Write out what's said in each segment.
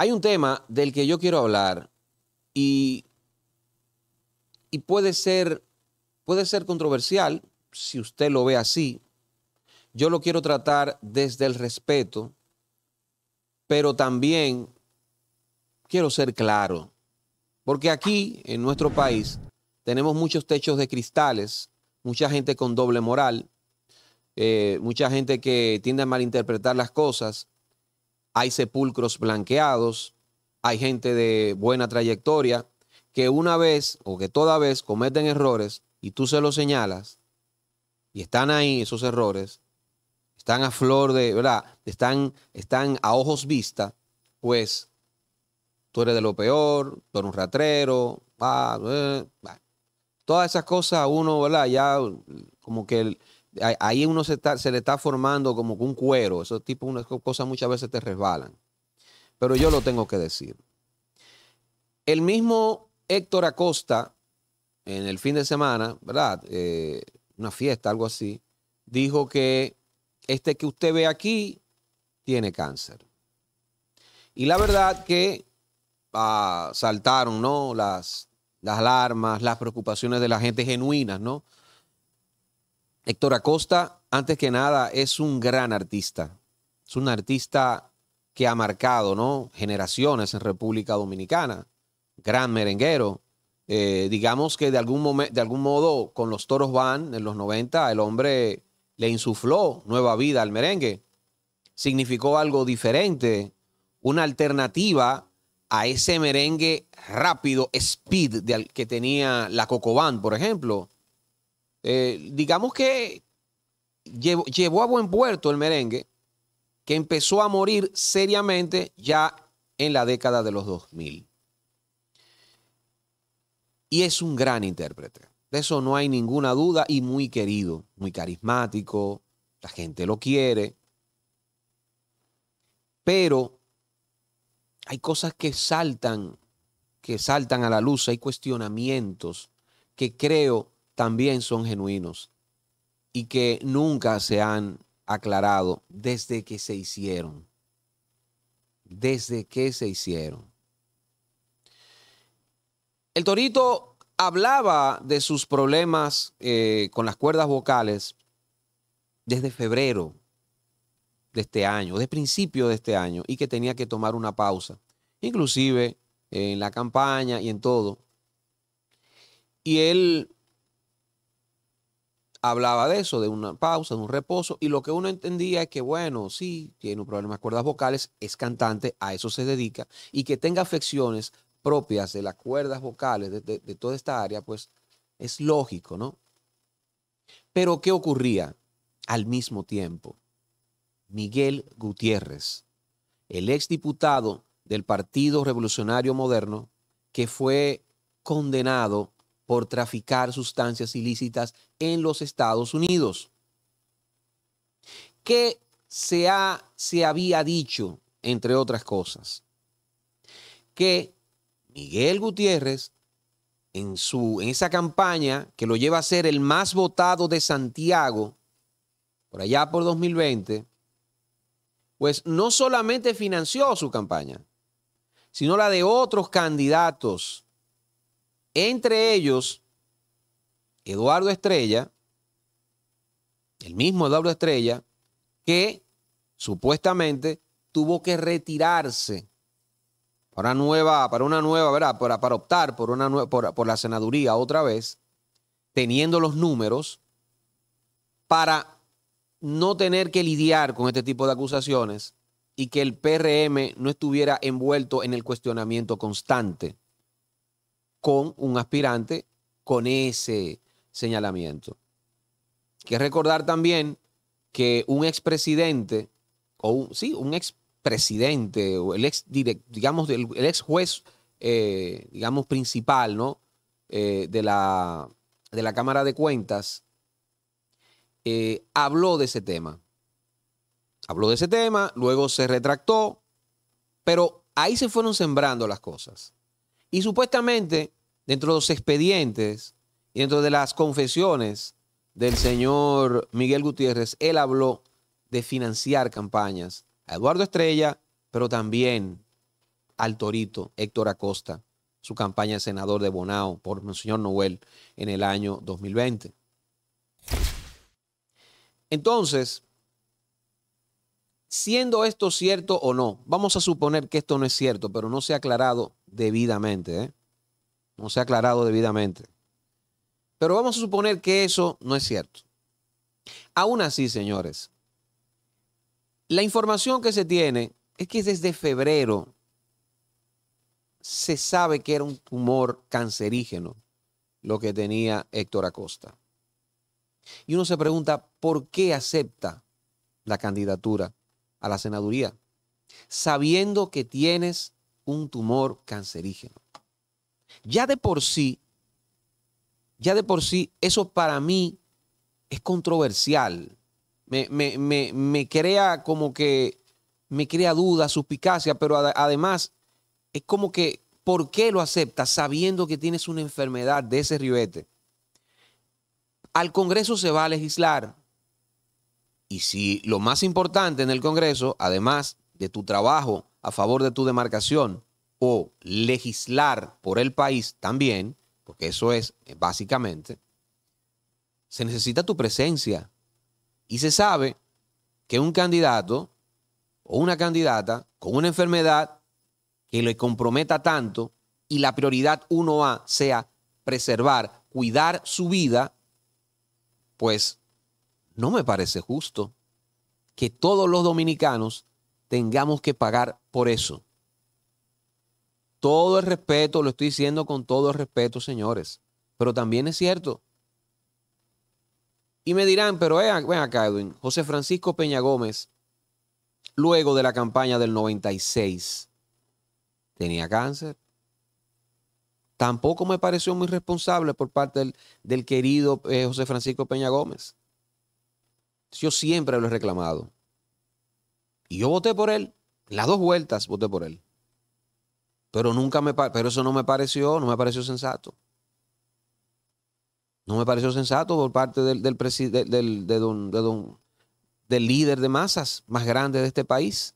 Hay un tema del que yo quiero hablar y, puede, ser, puede ser controversial si usted lo ve así. Yo lo quiero tratar desde el respeto, pero también quiero ser claro, porque aquí en nuestro país tenemos muchos techos de cristales, mucha gente con doble moral, eh, mucha gente que tiende a malinterpretar las cosas hay sepulcros blanqueados, hay gente de buena trayectoria que una vez o que toda vez cometen errores y tú se los señalas y están ahí esos errores, están a flor de, ¿verdad? Están, están a ojos vista, pues tú eres de lo peor, tú eres un ratrero, ah, eh, todas esas cosas uno, ¿verdad? Ya como que el, ahí uno se, le está formando como un cuero. Esos tipos, unas cosas muchas veces te resbalan. Pero yo lo tengo que decir. El mismo Héctor Acosta, en el fin de semana, ¿verdad? Eh, una fiesta, algo así, dijo que este que usted ve aquí tiene cáncer. Y la verdad que ah, saltaron, ¿no? Las, las alarmas, las preocupaciones de la gente genuinas, ¿no? Héctor Acosta, antes que nada, es un gran artista. Es un artista que ha marcado ¿no? generaciones en República Dominicana. Gran merenguero. Eh, digamos que de algún, momento, de algún modo, con los toros van en los 90, el hombre le insufló nueva vida al merengue. Significó algo diferente, una alternativa a ese merengue rápido, speed, que tenía la Cocobán, por ejemplo eh, digamos que llevó, llevó a buen puerto el merengue, que empezó a morir seriamente ya en la década de los 2000. Y es un gran intérprete. De eso no hay ninguna duda y muy querido, muy carismático, la gente lo quiere. Pero hay cosas que saltan, que saltan a la luz, hay cuestionamientos que creo también son genuinos y que nunca se han aclarado desde que se hicieron. Desde que se hicieron. El torito hablaba de sus problemas eh, con las cuerdas vocales desde febrero de este año, de principio de este año, y que tenía que tomar una pausa, inclusive en la campaña y en todo. Y él hablaba de eso, de una pausa, de un reposo, y lo que uno entendía es que, bueno, sí, tiene un problema de cuerdas vocales, es cantante, a eso se dedica, y que tenga afecciones propias de las cuerdas vocales, de, toda esta área, pues es lógico, ¿no? Pero ¿qué ocurría al mismo tiempo? Miguel Gutiérrez, el exdiputado del Partido Revolucionario Moderno, que fue condenado por traficar sustancias ilícitas en los Estados Unidos. ¿Qué se, se había dicho, entre otras cosas? Que Miguel Gutiérrez, en, su, en esa campaña que lo lleva a ser el más votado de Santiago, por allá por 2020, pues no solamente financió su campaña, sino la de otros candidatos entre ellos, Eduardo Estrella, el mismo Eduardo Estrella, que supuestamente tuvo que retirarse para, nueva, para una nueva, ¿verdad? Para, para optar por, una por la senaduría otra vez, teniendo los números para no tener que lidiar con este tipo de acusaciones y que el PRM no estuviera envuelto en el cuestionamiento constante con un aspirante con ese señalamiento. Hay que recordar también que un expresidente, o un, sí, un expresidente, o el ex, digamos, el, ex juez, eh, digamos, principal, ¿no? Eh, de, la, de la Cámara de Cuentas, eh, habló de ese tema. Habló de ese tema, luego se retractó, pero ahí se fueron sembrando las cosas. Y supuestamente, dentro de los expedientes y dentro de las confesiones del señor Miguel Gutiérrez, él habló de financiar campañas a Eduardo Estrella, pero también al Torito, Héctor Acosta, su campaña de senador de Bonao por el señor Noel en el año 2020. Entonces, Siendo esto cierto o no, vamos a suponer que esto no es cierto, pero no se ha aclarado debidamente. ¿eh? No se ha aclarado debidamente. Pero vamos a suponer que eso no es cierto. Aún así, señores, la información que se tiene es que desde febrero se sabe que era un tumor cancerígeno lo que tenía Héctor Acosta. Y uno se pregunta, ¿por qué acepta la candidatura a la senaduría, sabiendo que tienes un tumor cancerígeno. Ya de por sí, ya de por sí, eso para mí es controversial. Me, me, me, crea como que, me crea duda, suspicacia, pero además es como que, ¿por qué lo aceptas sabiendo que tienes una enfermedad de ese ribete? Al Congreso se va a legislar, y si lo más importante en el Congreso, además de tu trabajo a favor de tu demarcación o legislar por el país también, porque eso es eh, básicamente, se necesita tu presencia. Y se sabe que un candidato o una candidata con una enfermedad que le comprometa tanto y la prioridad 1A sea preservar, cuidar su vida, pues no me parece justo que todos los dominicanos tengamos que pagar por eso. Todo el respeto, lo estoy diciendo con todo el respeto, señores. Pero también es cierto. Y me dirán, pero ven acá, José Francisco Peña Gómez, luego de la campaña del 96, tenía cáncer. Tampoco me pareció muy responsable por parte del, querido eh, José Francisco Peña Gómez. Yo siempre lo he reclamado. Y yo voté por él. Las dos vueltas voté por él. Pero nunca me pero eso no me pareció, no me pareció sensato. No me pareció sensato por parte del, de del líder de masas más grande de este país.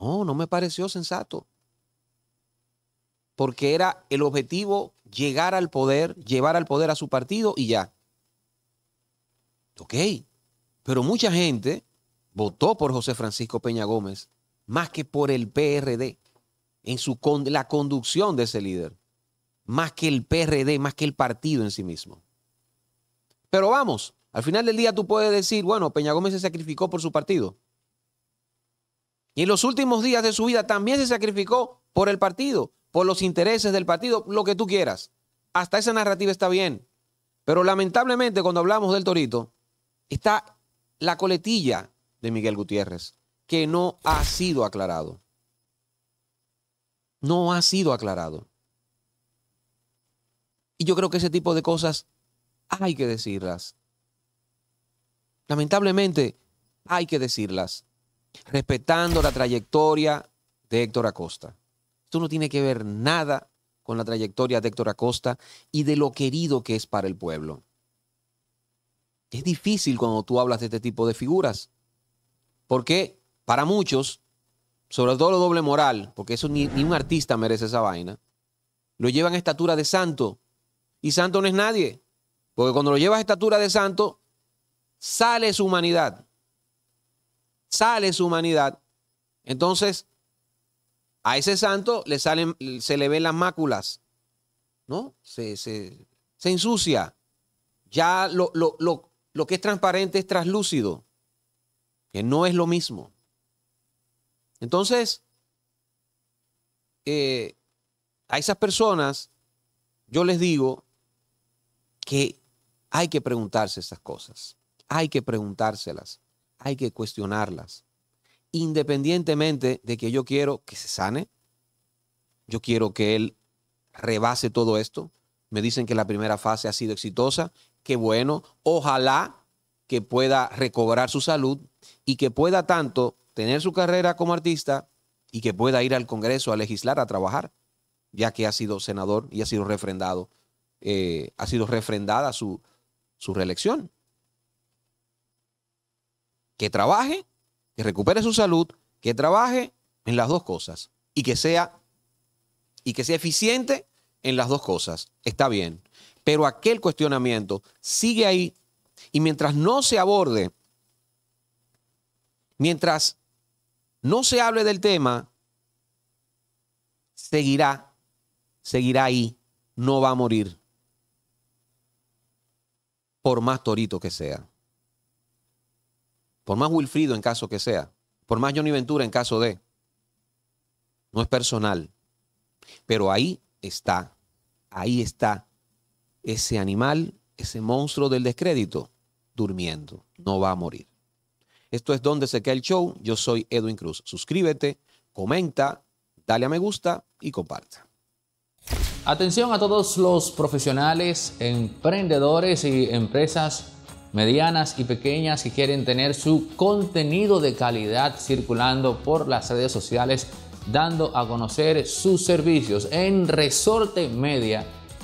No, no me pareció sensato. Porque era el objetivo llegar al poder, llevar al poder a su partido y ya. Ok, pero mucha gente votó por José Francisco Peña Gómez más que por el PRD en su la conducción de ese líder, más que el PRD, más que el partido en sí mismo. Pero vamos, al final del día tú puedes decir, bueno, Peña Gómez se sacrificó por su partido. Y en los últimos días de su vida también se sacrificó por el partido, por los intereses del partido, lo que tú quieras. Hasta esa narrativa está bien. Pero lamentablemente cuando hablamos del Torito, está la coletilla de Miguel Gutiérrez, que no ha sido aclarado. No ha sido aclarado. Y yo creo que ese tipo de cosas hay que decirlas. Lamentablemente, hay que decirlas, respetando la trayectoria de Héctor Acosta. Esto no tiene que ver nada con la trayectoria de Héctor Acosta y de lo querido que es para el pueblo es difícil cuando tú hablas de este tipo de figuras. Porque para muchos, sobre todo lo doble moral, porque eso ni, un artista merece esa vaina, lo llevan a estatura de santo. Y santo no es nadie. Porque cuando lo llevas a estatura de santo, sale su humanidad. Sale su humanidad. Entonces, a ese santo le salen, se le ven las máculas, ¿no? Se, se, ensucia. Ya lo, lo, lo que es transparente es traslúcido, que no es lo mismo. Entonces, eh, a esas personas yo les digo que hay que preguntarse esas cosas, hay que preguntárselas, hay que cuestionarlas, independientemente de que yo quiero que se sane, yo quiero que él rebase todo esto. Me dicen que la primera fase ha sido exitosa Qué bueno, ojalá que pueda recobrar su salud y que pueda tanto tener su carrera como artista y que pueda ir al Congreso a legislar, a trabajar, ya que ha sido senador y ha sido refrendado, eh, ha sido refrendada su, su reelección. Que trabaje, que recupere su salud, que trabaje en las dos cosas y que sea y que sea eficiente en las dos cosas. Está bien. Pero aquel cuestionamiento sigue ahí y mientras no se aborde, mientras no se hable del tema, seguirá, seguirá ahí, no va a morir, por más torito que sea, por más Wilfrido en caso que sea, por más Johnny Ventura en caso de, no es personal, pero ahí está, ahí está ese animal, ese monstruo del descrédito, durmiendo. No va a morir. Esto es donde se queda el show. Yo soy Edwin Cruz. Suscríbete, comenta, dale a me gusta y comparta. Atención a todos los profesionales, emprendedores y empresas medianas y pequeñas que quieren tener su contenido de calidad circulando por las redes sociales, dando a conocer sus servicios en Resorte Media